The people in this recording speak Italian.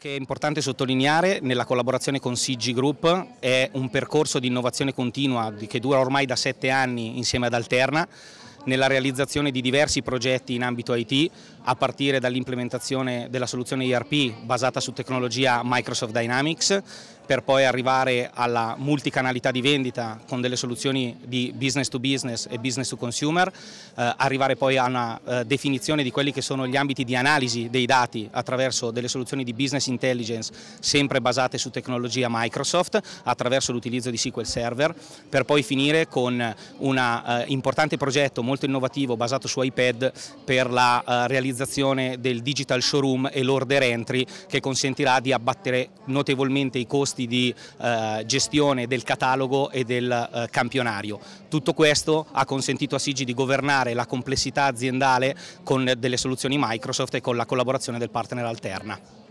che è importante sottolineare nella collaborazione con CG Group è un percorso di innovazione continua che dura ormai da sette anni insieme ad Alterna nella realizzazione di diversi progetti in ambito IT, a partire dall'implementazione della soluzione ERP basata su tecnologia Microsoft Dynamics, per poi arrivare alla multicanalità di vendita con delle soluzioni di business to business e business to consumer, eh, arrivare poi a una eh, definizione di quelli che sono gli ambiti di analisi dei dati attraverso delle soluzioni di business intelligence sempre basate su tecnologia Microsoft attraverso l'utilizzo di SQL Server, per poi finire con un eh, importante progetto molto innovativo basato su iPad per la eh, realizzazione del digital showroom e l'order entry che consentirà di abbattere notevolmente i costi costi di eh, gestione del catalogo e del eh, campionario. Tutto questo ha consentito a Sigi di governare la complessità aziendale con delle soluzioni Microsoft e con la collaborazione del partner Alterna.